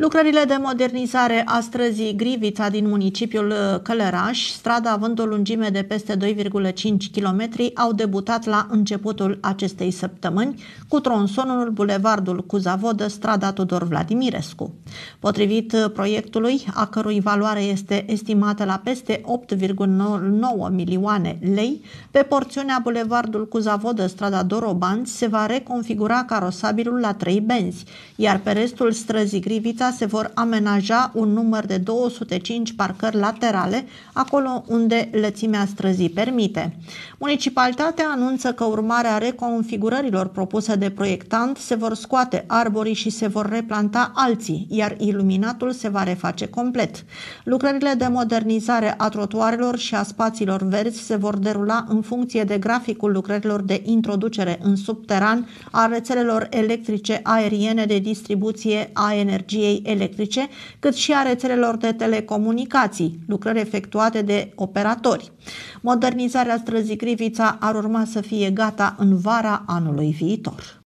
Lucrările de modernizare a străzii Grivița din municipiul uh, Călăraș, strada având o lungime de peste 2,5 km, au debutat la începutul acestei săptămâni cu tronsonul Bulevardul Cuzavodă, strada Tudor Vladimirescu. Potrivit uh, proiectului, a cărui valoare este estimată la peste 8,9 milioane lei, pe porțiunea Bulevardul Cuzavodă, strada Dorobanți, se va reconfigura carosabilul la trei benzi, iar pe restul străzii Grivița se vor amenaja un număr de 205 parcări laterale, acolo unde lățimea străzii permite. Municipalitatea anunță că urmarea reconfigurărilor propuse de proiectant se vor scoate arborii și se vor replanta alții, iar iluminatul se va reface complet. Lucrările de modernizare a trotuarelor și a spațiilor verzi se vor derula în funcție de graficul lucrărilor de introducere în subteran a rețelelor electrice aeriene de distribuție a energiei energiei electrice, cât și a rețelelor de telecomunicații, lucrări efectuate de operatori. Modernizarea străzii Grivița ar urma să fie gata în vara anului viitor.